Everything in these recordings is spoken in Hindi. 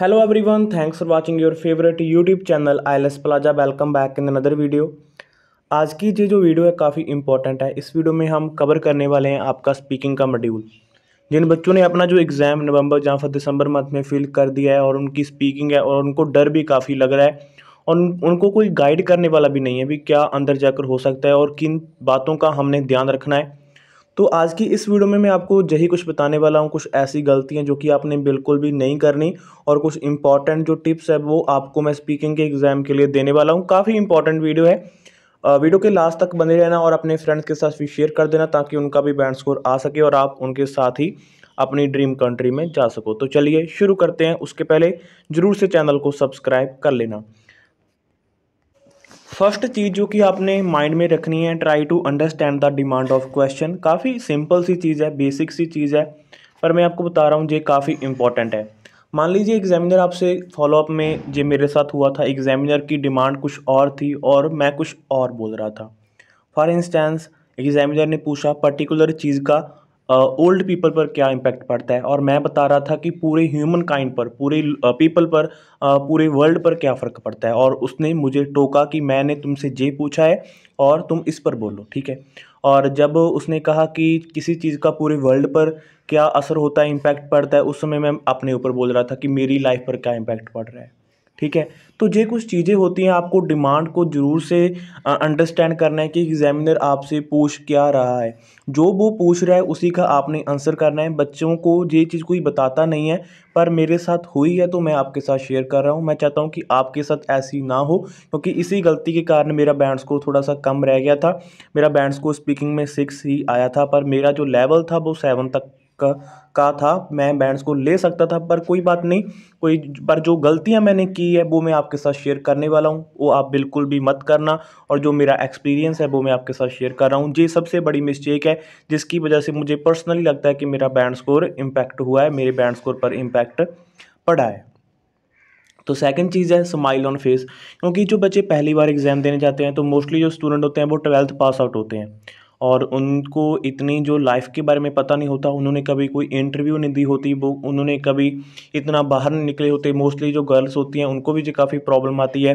hello thanks for for your favourite YouTube channel I ils plaza welcome back in another video आज की ये जो वीडियो है काफ़ी इंपॉर्टेंट है इस वीडियो में हम कवर करने वाले हैं आपका स्पीकिंग का मॉड्यूल जिन बच्चों ने अपना जो एग्ज़ाम नवंबर या फिर दिसंबर मंथ में फिल कर दिया है और उनकी स्पीकिंग है और उनको डर भी काफ़ी लग रहा है और उनको कोई गाइड करने वाला भी नहीं है भी क्या अंदर जाकर हो सकता है और किन बातों का हमने ध्यान रखना है तो आज की इस वीडियो में मैं आपको यही कुछ बताने वाला हूँ कुछ ऐसी गलतियाँ जो कि आपने बिल्कुल भी नहीं करनी और कुछ इंपॉर्टेंट जो टिप्स है वो आपको मैं स्पीकिंग के एग्ज़ाम के लिए देने वाला हूँ काफ़ी इंपॉर्टेंट वीडियो है वीडियो के लास्ट तक बने रहना और अपने फ्रेंड्स के साथ भी शेयर कर देना ताकि उनका भी बैंड स्कोर आ सके और आप उनके साथ ही अपनी ड्रीम कंट्री में जा सको तो चलिए शुरू करते हैं उसके पहले ज़रूर से चैनल को सब्सक्राइब कर लेना फर्स्ट चीज़ जो कि आपने माइंड में रखनी है try to understand the demand of question काफ़ी सिंपल सी चीज़ है बेसिक सी चीज़ है पर मैं आपको बता रहा हूँ ये काफ़ी इंपॉर्टेंट है मान लीजिए एग्जामिनर आपसे फॉलोअप में ये मेरे साथ हुआ था एग्जामिनर की डिमांड कुछ और थी और मैं कुछ और बोल रहा था फॉर इंस्टेंस एग्जामिनर ने पूछा पर्टिकुलर चीज़ का ओल्ड uh, पीपल पर क्या इम्पैक्ट पड़ता है और मैं बता रहा था कि पूरे ह्यूमन काइंड पर पूरे पीपल uh, पर uh, पूरे वर्ल्ड पर क्या फ़र्क पड़ता है और उसने मुझे टोका कि मैंने तुमसे ये पूछा है और तुम इस पर बोलो ठीक है और जब उसने कहा कि किसी चीज़ का पूरे वर्ल्ड पर क्या असर होता है इम्पैक्ट पड़ता है उस समय मैं अपने ऊपर बोल रहा था कि मेरी लाइफ पर क्या इम्पैक्ट पड़ रहा है ठीक है तो ये कुछ चीज़ें होती हैं आपको डिमांड को ज़रूर से अंडरस्टैंड करना है कि एग्जामिनर आपसे पूछ क्या रहा है जो वो पूछ रहा है उसी का आपने आंसर करना है बच्चों को ये चीज़ कोई बताता नहीं है पर मेरे साथ हुई है तो मैं आपके साथ शेयर कर रहा हूँ मैं चाहता हूँ कि आपके साथ ऐसी ना हो क्योंकि इसी गलती के कारण मेरा बैंड स्कोर थोड़ा सा कम रह गया था मेरा बैंड स्कोर स्पीकिंग में सिक्स ही आया था पर मेरा जो लेवल था वो सेवन तक का का था मैं बैंड्स को ले सकता था पर कोई बात नहीं कोई पर जो गलतियां मैंने की है वो मैं आपके साथ शेयर करने वाला हूं वो आप बिल्कुल भी मत करना और जो मेरा एक्सपीरियंस है वो मैं आपके साथ शेयर कर रहा हूं ये सबसे बड़ी मिस्टेक है जिसकी वजह से मुझे पर्सनली लगता है कि मेरा बैंड स्कोर इम्पैक्ट हुआ है मेरे बैंड स्कोर पर इम्पैक्ट पड़ा है तो सेकंड चीज़ है स्माइल ऑन फेस क्योंकि जो बच्चे पहली बार एग्ज़ाम देने जाते हैं तो मोस्टली जो स्टूडेंट होते हैं वो ट्वेल्थ पास आउट होते हैं और उनको इतनी जो लाइफ के बारे में पता नहीं होता उन्होंने कभी कोई इंटरव्यू नहीं दी होती वो उन्होंने कभी इतना बाहर नहीं निकले होते मोस्टली जो गर्ल्स होती हैं उनको भी जो काफ़ी प्रॉब्लम आती है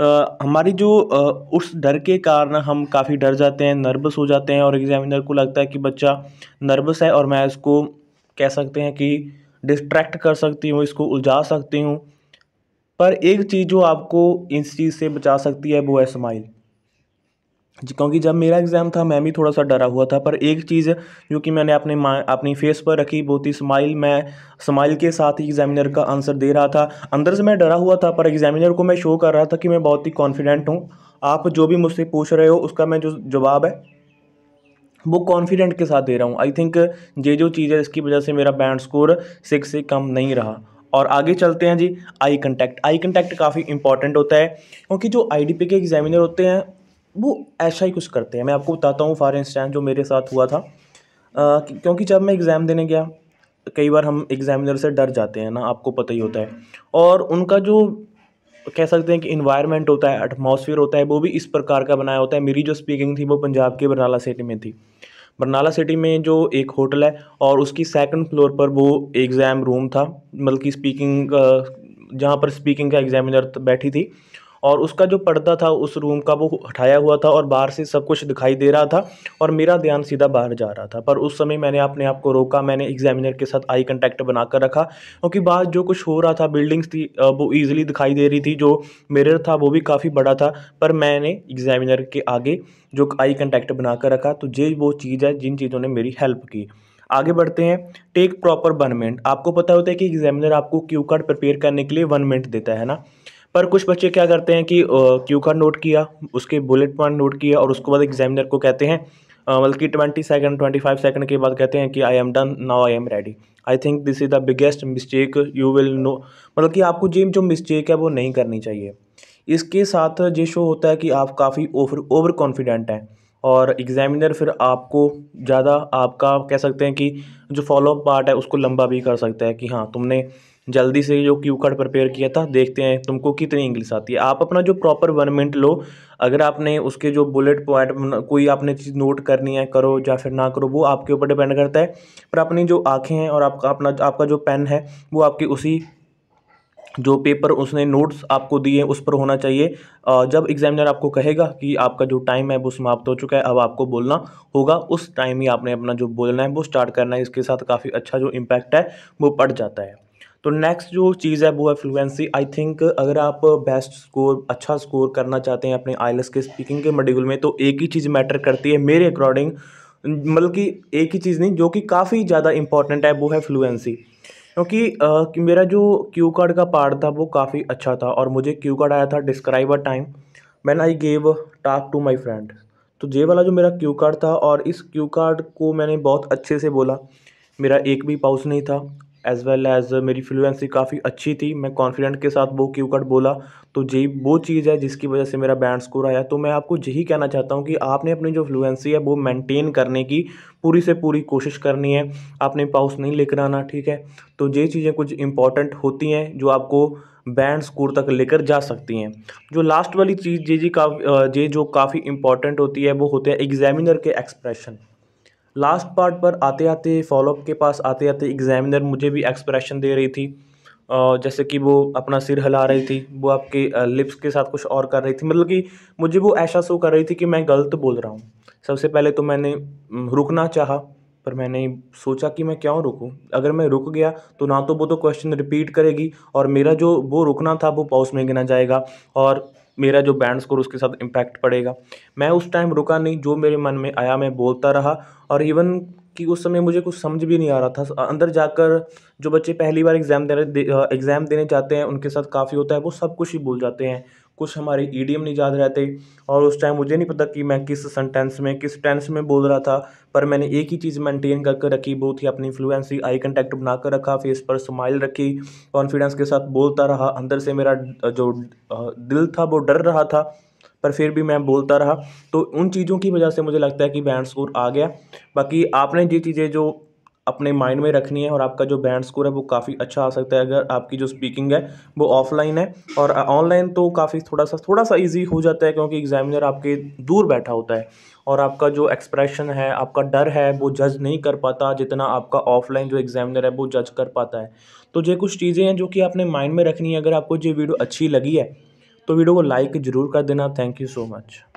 आ, हमारी जो आ, उस डर के कारण हम काफ़ी डर जाते हैं नर्वस हो जाते हैं और एग्जामिनर को लगता है कि बच्चा नर्वस है और मैं इसको कह सकते हैं कि डिस्ट्रैक्ट कर सकती हूँ इसको उलझा सकती हूँ पर एक चीज़ जो आपको इस चीज़ से बचा सकती है वो है स्माइल क्योंकि जब मेरा एग्ज़ाम था मैं भी थोड़ा सा डरा हुआ था पर एक चीज़ जो कि मैंने अपने मा अपनी फेस पर रखी बहुत ही स्माइल मैं स्माइल के साथ ही एग्ज़ामिनर का आंसर दे रहा था अंदर से मैं डरा हुआ था पर एग्ज़ामिनर को मैं शो कर रहा था कि मैं बहुत ही कॉन्फिडेंट हूँ आप जो भी मुझसे पूछ रहे हो उसका मैं जो जवाब है वो कॉन्फिडेंट के साथ दे रहा हूँ आई थिंक ये जो चीज़ है इसकी वजह से मेरा बैंड स्कोर सिक्स से कम नहीं रहा और आगे चलते हैं जी आई कंटैक्ट आई कंटैक्ट काफ़ी इंपॉर्टेंट होता है क्योंकि जो आई के एग्जामिनर होते हैं वो ऐसा ही कुछ करते हैं मैं आपको बताता हूँ फॉर इंस्टेंस जो मेरे साथ हुआ था आ, क्योंकि जब मैं एग्ज़ाम देने गया कई बार हम एग्ज़ामिनर से डर जाते हैं ना आपको पता ही होता है और उनका जो कह सकते हैं कि इन्वायरमेंट होता है एटमोसफियर होता है वो भी इस प्रकार का बनाया होता है मेरी जो स्पीकिंग थी वो पंजाब के बरनला सिटी में थी बरनाला सिटी में जो एक होटल है और उसकी सेकंड फ्लोर पर वो एग्ज़ाम रूम था मतलब कि स्पीकिंग जहाँ पर स्पीकिंग का एग्ज़ामिनर बैठी थी और उसका जो पर्दा था उस रूम का वो हटाया हुआ था और बाहर से सब कुछ दिखाई दे रहा था और मेरा ध्यान सीधा बाहर जा रहा था पर उस समय मैंने अपने आप को रोका मैंने एग्जामिनर के साथ आई कंटेक्ट बनाकर रखा क्योंकि बाहर जो कुछ हो रहा था बिल्डिंग्स थी वो ईजिली दिखाई दे रही थी जो मिरर था वो भी काफ़ी बड़ा था पर मैंने एग्जामिनर के आगे जो आई कंटेक्ट बनाकर रखा तो ये वो चीज़ है जिन चीज़ों ने मेरी हेल्प की आगे बढ़ते हैं टेक प्रॉपर वन मिनट आपको पता होता है कि एग्जामिनर आपको क्यू कार्ड प्रिपेयर करने के लिए वन मिनट देता है ना पर कुछ बच्चे क्या करते हैं कि क्यू का नोट किया उसके बुलेट पॉइंट नोट किया और उसके बाद एग्जामिनर को कहते हैं मतलब कि twenty second twenty five second के बाद कहते हैं कि I am done now I am ready I think this is the biggest mistake you will know मतलब कि आपको जिम जो मिस्टेक है वो नहीं करनी चाहिए इसके साथ ये शो होता है कि आप काफ़ी ओवर ओवर कॉन्फिडेंट हैं और एग्जामिनर फिर आपको ज़्यादा आपका कह सकते हैं कि जो फॉलोअप पार्ट है उसको लंबा भी कर सकता है कि हाँ तुमने जल्दी से जो क्यू कार्ड प्रिपेयर किया था देखते हैं तुमको कितनी इंग्लिश आती है आप अपना जो प्रॉपर वन मिनट लो अगर आपने उसके जो बुलेट पॉइंट कोई आपने चीज़ नोट करनी है करो या फिर ना करो वो आपके ऊपर डिपेंड करता है पर अपनी जो आँखें हैं और आपका अपना आपका जो पेन है वो आपकी उसी जो पेपर उसने नोट्स आपको दिए उस पर होना चाहिए जब एग्जामिनर आपको कहेगा कि आपका जो टाइम है वो समाप्त हो चुका है अब आपको बोलना होगा उस टाइम ही आपने अपना जो बोलना है वो स्टार्ट करना है इसके साथ काफ़ी अच्छा जो इम्पैक्ट है वो पड़ जाता है तो नेक्स्ट जो चीज़ है वो है फ्लुएंसी आई थिंक अगर आप बेस्ट स्कोर अच्छा स्कोर करना चाहते हैं अपने आइलस के स्पीकिंग के मॉड्यूल में तो एक ही चीज़ मैटर करती है मेरे अकॉर्डिंग मतलब कि एक ही चीज़ नहीं जो कि काफ़ी ज़्यादा इंपॉर्टेंट है वो है फ्लुएंसी क्योंकि कि मेरा जो क्यू कार्ड का पार्ट था वो काफ़ी अच्छा था और मुझे क्यू कार्ड आया था describe a time when I gave talk to my friend तो जे वाला जो मेरा क्यू कार्ड था और इस क्यू कार्ड को मैंने बहुत अच्छे से बोला मेरा एक भी पाउस नहीं था एज़ वेल एज़ मेरी फ्लुएंसी काफ़ी अच्छी थी मैं कॉन्फिडेंट के साथ वो क्यू कट बोला तो यही वो चीज़ है जिसकी वजह से मेरा बैंड स्कोर आया तो मैं आपको यही कहना चाहता हूँ कि आपने अपनी जो फ्लुएंसी है वो मेंटेन करने की पूरी से पूरी कोशिश करनी है आपने पाउस नहीं लेकर आना ठीक है तो ये चीज़ें कुछ इंपॉर्टेंट होती हैं जो आपको बैंड स्कोर तक लेकर जा सकती हैं जो लास्ट वाली चीज़ ये जी का ये जो काफ़ी इंपॉर्टेंट होती है वो होते हैं एग्जामिनर के एक्सप्रेशन लास्ट पार्ट पर आते आते फॉलोअप के पास आते आते एग्जामिनर मुझे भी एक्सप्रेशन दे रही थी जैसे कि वो अपना सिर हिला रही थी वो आपके लिप्स के साथ कुछ और कर रही थी मतलब कि मुझे वो ऐसा शो कर रही थी कि मैं गलत बोल रहा हूँ सबसे पहले तो मैंने रुकना चाहा पर मैंने सोचा कि मैं क्यों रुकूं अगर मैं रुक गया तो ना तो वो तो क्वेश्चन रिपीट करेगी और मेरा जो वो रुकना था वो पॉज में गिना जाएगा और मेरा जो बैंड स्कोर उसके साथ इम्पैक्ट पड़ेगा मैं उस टाइम रुका नहीं जो मेरे मन में आया मैं बोलता रहा और इवन कि उस समय मुझे कुछ समझ भी नहीं आ रहा था अंदर जाकर जो बच्चे पहली बार एग्ज़ाम देने एग्ज़ाम देने जाते हैं उनके साथ काफ़ी होता है वो सब कुछ ही भूल जाते हैं कुछ हमारे ईडियम e नहीं याद रहते और उस टाइम मुझे नहीं पता कि मैं किस सेंटेंस में किस टेंस में बोल रहा था पर मैंने एक ही चीज़ मेंटेन कर कर रखी बहुत ही अपनी फ्लुएंसी आई कंटेक्ट बना कर रखा फेस पर स्माइल रखी कॉन्फिडेंस के साथ बोलता रहा अंदर से मेरा जो दिल था वो डर रहा था पर फिर भी मैं बोलता रहा तो उन चीज़ों की वजह से मुझे लगता है कि बैंड स्कोर आ गया बाकी आपने ये चीज़ें जो अपने माइंड में रखनी है और आपका जो बैंड स्कोर है वो काफ़ी अच्छा आ सकता है अगर आपकी जो स्पीकिंग है वो ऑफलाइन है और ऑनलाइन तो काफ़ी थोड़ा सा थोड़ा सा ईजी हो जाता है क्योंकि एग्जामिनर आपके दूर बैठा होता है और आपका जो एक्सप्रेशन है आपका डर है वो जज नहीं कर पाता जितना आपका ऑफलाइन जो एग्जामिनर है वो जज कर पाता है तो ये कुछ चीज़ें हैं जो कि आपने माइंड में रखनी है अगर आपको ये वीडियो अच्छी लगी है तो वीडियो को लाइक ज़रूर कर देना थैंक यू सो मच